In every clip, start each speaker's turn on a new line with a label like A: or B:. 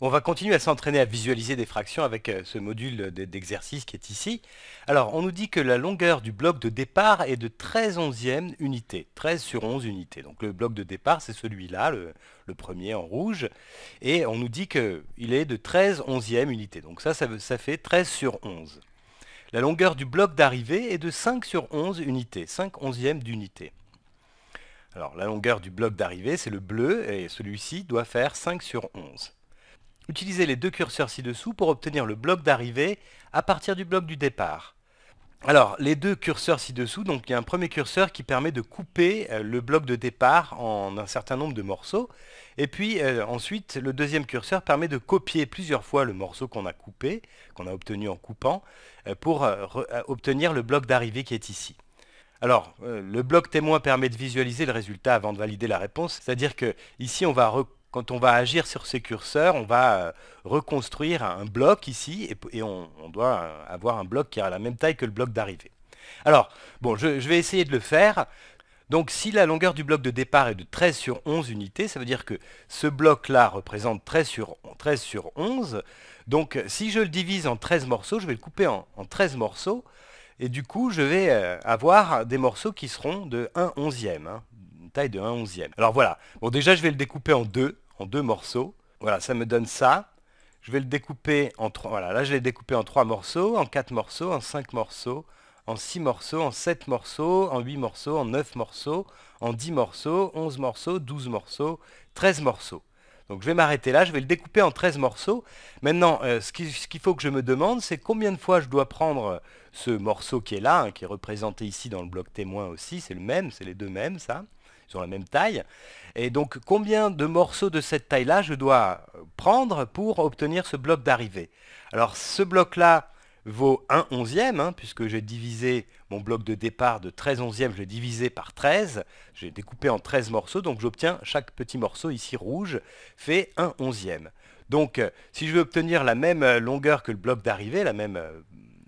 A: On va continuer à s'entraîner à visualiser des fractions avec euh, ce module d'exercice qui est ici. Alors, on nous dit que la longueur du bloc de départ est de 13 onzièmes unités, 13 sur 11 unités. Donc le bloc de départ, c'est celui-là, le, premier en rouge. Et on nous dit qu'il est de 13 onzièmes unités. Donc ça, ça, fait 13 sur 11. La longueur du bloc d'arrivée est de 5 sur 11 unités, 5 onzièmes d'unité. Alors la longueur du bloc d'arrivée, c'est le bleu, et celui-ci doit faire 5 sur 11. Utilisez les deux curseurs ci-dessous pour obtenir le bloc d'arrivée à partir du bloc du départ. Alors, les deux curseurs ci-dessous, donc il y a un premier curseur qui permet de couper euh, le bloc de départ en un certain nombre de morceaux. Et puis euh, ensuite, le deuxième curseur permet de copier plusieurs fois le morceau qu'on a coupé, qu'on a obtenu en coupant, euh, pour obtenir le bloc d'arrivée qui est ici. Alors, le bloc témoin permet de visualiser le résultat avant de valider la réponse, c'est-à-dire que ici on va quand on va agir sur ces curseurs, on va euh, reconstruire un bloc ici, et, on, doit euh, avoir un bloc qui a la même taille que le bloc d'arrivée. Alors, bon, je, vais essayer de le faire. Donc si la longueur du bloc de départ est de 13 sur 11 unités, ça veut dire que ce bloc-là représente 13 sur, 11. Donc si je le divise en 13 morceaux, je vais le couper en, 13 morceaux. Et du coup, je vais euh, avoir des morceaux qui seront de 1 onzième, e une taille de 1 onzième. Alors voilà, bon déjà je vais le découper en deux, en deux morceaux. Voilà, ça me donne ça. Je vais le découper en trois. Voilà, là je l'ai découpé en trois morceaux, en quatre morceaux, en cinq morceaux, en six morceaux, en sept morceaux, en huit morceaux, en neuf morceaux, en dix morceaux, onze morceaux, douze morceaux, treize morceaux. Donc je vais m'arrêter là, je vais le découper en 13 morceaux. Maintenant, euh, ce qu'il faut que je me demande, c'est combien de fois je dois prendre ce morceau qui est là, hein, qui est représenté ici dans le bloc témoin aussi, c'est le même, c'est les deux mêmes ça ils ont la même taille. Et donc combien de morceaux de cette taille-là je dois prendre pour obtenir ce bloc d'arrivée Alors ce bloc-là vaut 1 onzième, hein, puisque j'ai divisé mon bloc de départ de 13 onzièmes, je l'ai divisé par 13, j'ai découpé en 13 morceaux, donc j'obtiens chaque petit morceau ici rouge fait 1 onzième. Donc euh, si je veux obtenir la même euh, longueur que le bloc d'arrivée, la même euh,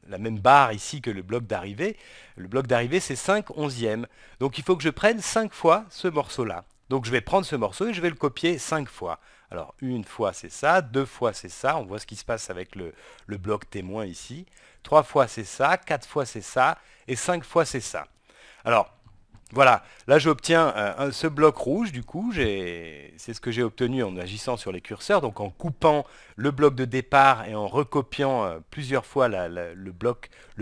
A: la même barre ici que le bloc d'arrivée. Le bloc d'arrivée, c'est 5 onzièmes. Donc il faut que je prenne 5 fois ce morceau-là. Donc je vais prendre ce morceau et je vais le copier 5 fois. Alors une fois c'est ça, deux fois c'est ça, on voit ce qui se passe avec le, le bloc témoin ici. Trois fois c'est ça, quatre fois c'est ça, et cinq fois c'est ça. Alors, voilà, là j'obtiens euh, ce bloc rouge, du coup, c'est ce que j'ai obtenu en agissant sur les curseurs, donc en coupant le bloc de départ et en recopiant euh, plusieurs fois le,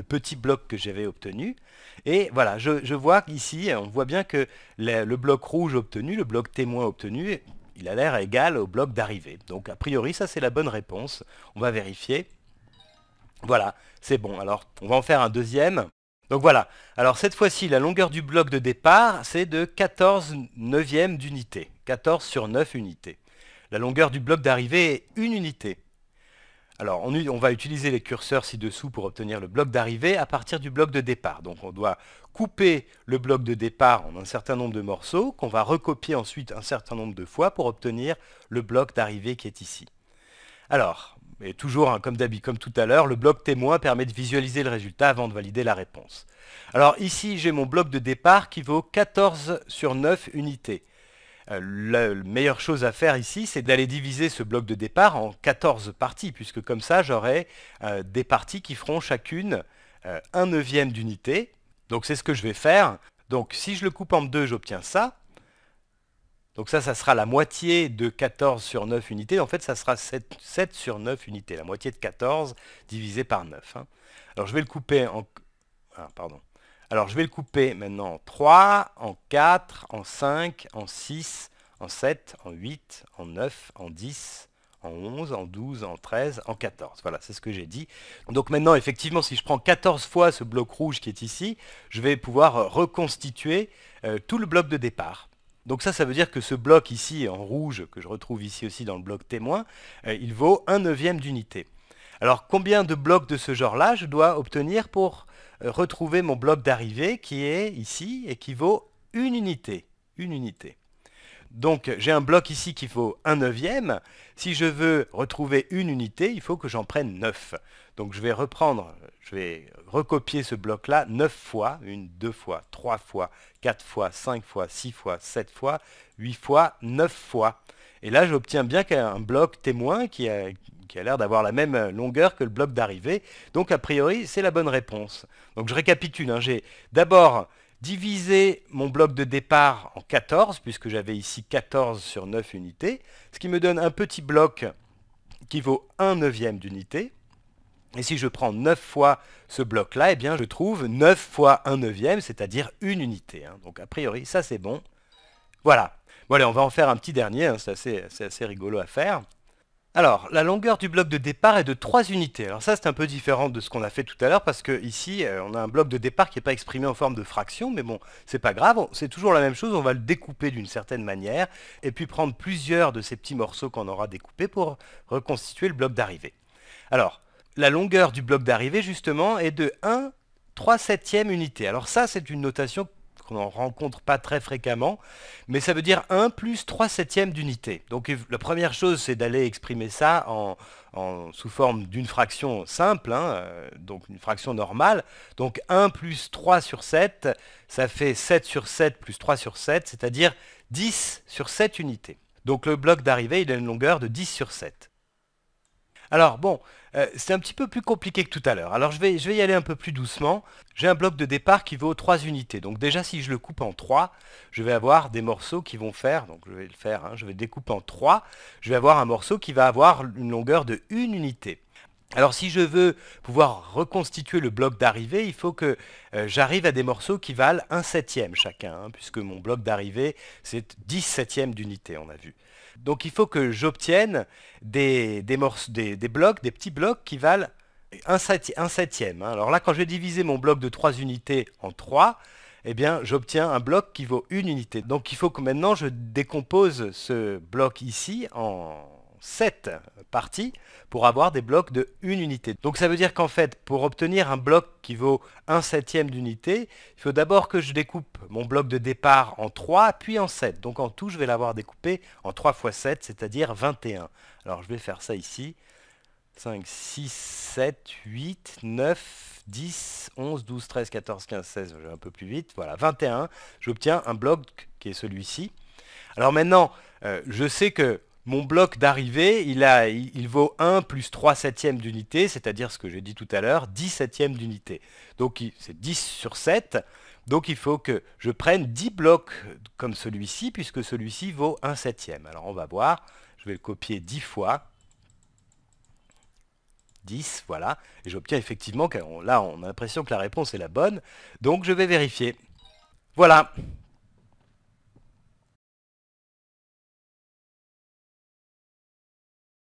A: petit bloc que j'avais obtenu. Et voilà, je, vois qu'ici, on voit bien que le bloc rouge obtenu, le bloc témoin obtenu, il a l'air égal au bloc d'arrivée. Donc a priori, ça c'est la bonne réponse. On va vérifier. Voilà, c'est bon. Alors, on va en faire un deuxième. Donc voilà, alors cette fois-ci, la longueur du bloc de départ, c'est de 14 neuvièmes d'unité, 14 sur 9 unités. La longueur du bloc d'arrivée est une unité. Alors on, on, va utiliser les curseurs ci-dessous pour obtenir le bloc d'arrivée à partir du bloc de départ. Donc on doit couper le bloc de départ en un certain nombre de morceaux qu'on va recopier ensuite un certain nombre de fois pour obtenir le bloc d'arrivée qui est ici. Alors, et toujours, hein, comme d'habitude, comme tout à l'heure, le bloc témoin permet de visualiser le résultat avant de valider la réponse. Alors ici, j'ai mon bloc de départ qui vaut 14 sur 9 unités. Euh, la, meilleure chose à faire ici, c'est d'aller diviser ce bloc de départ en 14 parties, puisque comme ça, j'aurai euh, des parties qui feront chacune euh, un neuvième d'unité. Donc c'est ce que je vais faire. Donc si je le coupe en deux, j'obtiens ça. Donc ça, ça sera la moitié de 14 sur 9 unités. En fait, ça sera 7, 7 sur 9 unités, la moitié de 14 divisé par 9. Hein. Alors je vais le couper en... Ah, pardon. Alors je vais le couper maintenant en 3, en 4, en 5, en 6, en 7, en 8, en 9, en 10, en 11, en 12, en 13, en 14. Voilà, c'est ce que j'ai dit. Donc maintenant, effectivement, si je prends 14 fois ce bloc rouge qui est ici, je vais pouvoir reconstituer euh, tout le bloc de départ. Donc ça, ça veut dire que ce bloc ici, en rouge, que je retrouve ici aussi dans le bloc témoin, euh, il vaut 1 neuvième d'unité. Alors combien de blocs de ce genre-là je dois obtenir pour euh, retrouver mon bloc d'arrivée qui est ici et qui vaut une unité, une unité. Donc j'ai un bloc ici qui vaut un neuvième. Si je veux retrouver une unité, il faut que j'en prenne 9. Donc je vais reprendre, je vais recopier ce bloc-là 9 fois, Une, deux fois, trois fois, quatre fois, cinq fois, six fois, sept fois, huit fois, neuf fois. Et là j'obtiens bien qu'un bloc témoin qui a, l'air d'avoir la même longueur que le bloc d'arrivée. Donc a priori c'est la bonne réponse. Donc je récapitule, hein. j'ai d'abord diviser mon bloc de départ en 14, puisque j'avais ici 14 sur 9 unités, ce qui me donne un petit bloc qui vaut 1 neuvième d'unité. Et si je prends 9 fois ce bloc-là, eh bien je trouve 9 fois 1 neuvième, c'est-à-dire une unité. Hein. Donc a priori, ça c'est bon. Voilà. Bon allez, on va en faire un petit dernier, hein. c'est assez rigolo à faire. Alors, la longueur du bloc de départ est de 3 unités. Alors ça, c'est un peu différent de ce qu'on a fait tout à l'heure, parce que ici, euh, on a un bloc de départ qui n'est pas exprimé en forme de fraction, mais bon, c'est pas grave, c'est toujours la même chose, on va le découper d'une certaine manière, et puis prendre plusieurs de ces petits morceaux qu'on aura découpés pour reconstituer le bloc d'arrivée. Alors, la longueur du bloc d'arrivée, justement, est de 1 3 septième unité. Alors ça, c'est une notation qu'on n'en rencontre pas très fréquemment, mais ça veut dire 1 plus 3 septièmes d'unité. Donc la première chose, c'est d'aller exprimer ça en, sous forme d'une fraction simple, hein, euh, donc une fraction normale. Donc 1 plus 3 sur 7, ça fait 7 sur 7 plus 3 sur 7, c'est-à-dire 10 sur 7 unités. Donc le bloc d'arrivée, il a une longueur de 10 sur 7. Alors bon, euh, c'est un petit peu plus compliqué que tout à l'heure. Alors je vais, y aller un peu plus doucement. J'ai un bloc de départ qui vaut 3 unités. Donc déjà si je le coupe en 3, je vais avoir des morceaux qui vont faire, donc je vais le faire, hein, je vais le découper en 3, je vais avoir un morceau qui va avoir une longueur de 1 unité. Alors si je veux pouvoir reconstituer le bloc d'arrivée, il faut que euh, j'arrive à des morceaux qui valent 1 septième chacun, hein, puisque mon bloc d'arrivée c'est 10 septièmes d'unité, on a vu. Donc il faut que j'obtienne des, des, blocs, des petits blocs qui valent un, septième. Hein. Alors là, quand je vais diviser mon bloc de 3 unités en 3, eh bien, j'obtiens un bloc qui vaut une unité. Donc il faut que maintenant je décompose ce bloc ici en, 7 parties pour avoir des blocs de 1 unité. Donc ça veut dire qu'en fait, pour obtenir un bloc qui vaut 1 septième d'unité, il faut d'abord que je découpe mon bloc de départ en 3, puis en 7. Donc en tout, je vais l'avoir découpé en 3 fois 7, c'est-à-dire 21. Alors je vais faire ça ici. 5, 6, 7, 8, 9, 10, 11, 12, 13, 14, 15, 16, je vais un peu plus vite, voilà, 21, j'obtiens un bloc qui est celui-ci. Alors maintenant, euh, je sais que mon bloc d'arrivée, il, il, vaut 1 plus 3 septièmes d'unité, c'est-à-dire ce que j'ai dit tout à l'heure, 10 septièmes d'unité. Donc c'est 10 sur 7, donc il faut que je prenne 10 blocs comme celui-ci, puisque celui-ci vaut 1 septième. Alors on va voir, je vais le copier 10 fois. 10, voilà, et j'obtiens effectivement, là on a l'impression que la réponse est la bonne, donc je vais vérifier. Voilà